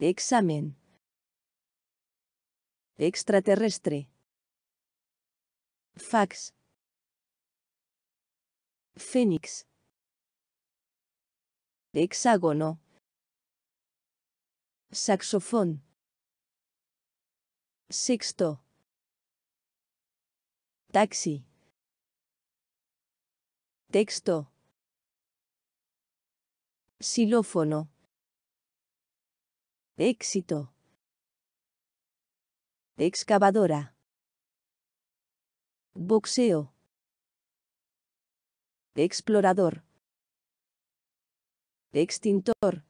Examen. Extraterrestre. Fax. Fénix. Hexágono. Saxofón. Sexto. Taxi. Texto. Xilófono. Éxito. Excavadora. Boxeo. Explorador. Extintor.